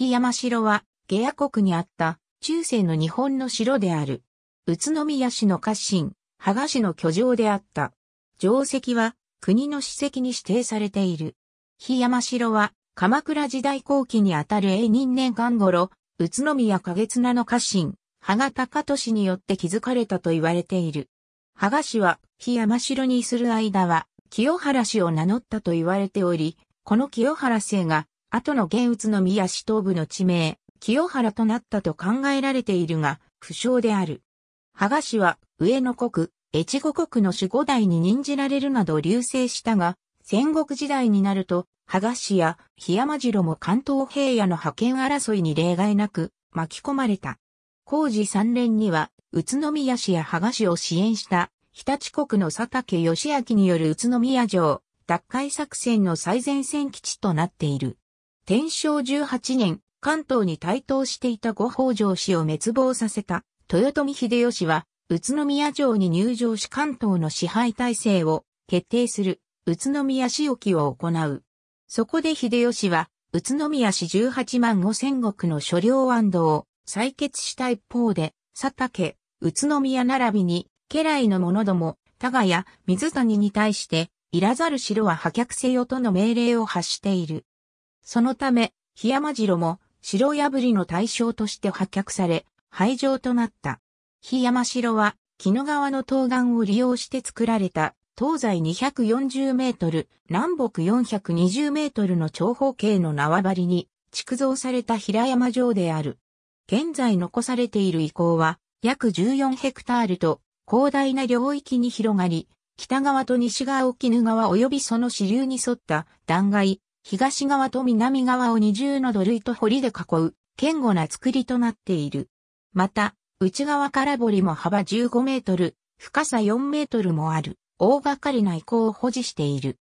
日山城は、下野国にあった中世の日本の城である。宇都宮市の家臣、羽賀市の居城であった。城跡は国の史跡に指定されている。日山城は鎌倉時代後期にあたる永仁年間頃、宇都宮花月名の家臣、羽賀高利によって築かれたと言われている。羽賀氏は日山城にする間は清原氏を名乗ったと言われており、この清原姓が後の現宇都宮市東部の地名、清原となったと考えられているが、不詳である。羽賀氏は、上野国、越後国の守護代に任じられるなど流星したが、戦国時代になると、羽賀氏や檜山城も関東平野の覇権争いに例外なく巻き込まれた。工事三連には、宇都宮市や羽賀市を支援した日立国の佐竹義明による宇都宮城奪回作戦の最前線基地となっている。天正18年、関東に台頭していた五北条氏を滅亡させた、豊臣秀吉は、宇都宮城に入城し関東の支配体制を決定する、宇都宮市置を行う。そこで秀吉は、宇都宮市18万5千石の所領安堵を採決した一方で、佐竹、宇都宮並びに、家来の者ども、田賀や水谷に対して、いらざる城は破却せよとの命令を発している。そのため、檜山城も城破りの対象として破却され、廃城となった。檜山城は、木野川の東岸を利用して作られた、東西240メートル、南北420メートルの長方形の縄張りに、築造された平山城である。現在残されている遺構は、約14ヘクタールと、広大な領域に広がり、北側と西側を絹川及びその支流に沿った断崖、東側と南側を二重の土塁と堀で囲う、堅固な造りとなっている。また、内側から堀も幅15メートル、深さ4メートルもある、大掛かりな遺構を保持している。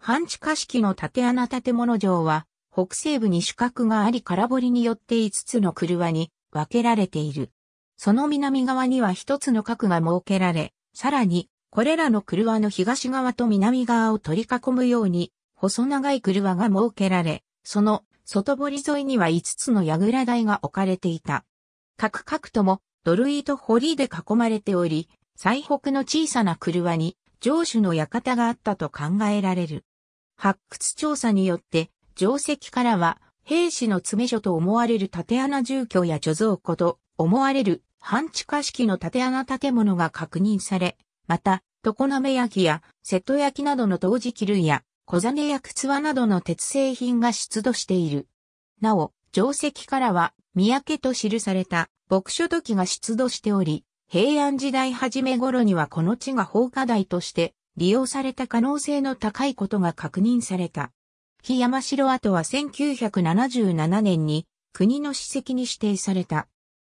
半地下式の縦穴建物上は、北西部に主角があり空堀によって5つの車に分けられている。その南側には1つの角が設けられ、さらに、これらの車の東側と南側を取り囲むように、細長い車が設けられ、その外堀沿いには5つの櫓台が置かれていた。各々とも土塁と堀で囲まれており、最北の小さな車に城主の館があったと考えられる。発掘調査によって、城石からは兵士の詰所と思われる縦穴住居や貯蔵庫と思われる半地下式の縦穴建物が確認され、また、常滑焼や瀬戸焼などの陶磁器類や小金や靴輪などの鉄製品が出土している。なお、定石からは、三宅と記された牧書土器が出土しており、平安時代初め頃にはこの地が放火台として利用された可能性の高いことが確認された。日山城跡は1977年に国の史跡に指定された。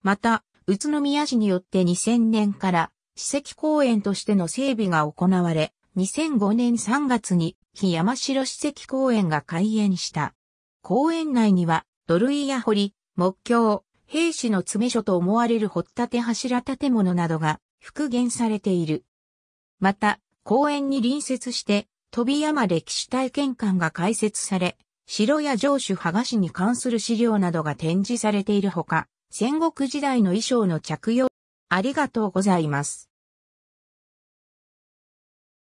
また、宇都宮市によって2000年から史跡公園としての整備が行われ、2005年3月に山城史跡公園が開園した。公園内には土塁や堀、木橋、兵士の詰所と思われる掘立柱建物などが復元されている。また、公園に隣接して、飛山歴史体験館が開設され、城や城主剥がしに関する資料などが展示されているほか、戦国時代の衣装の着用、ありがとうございます。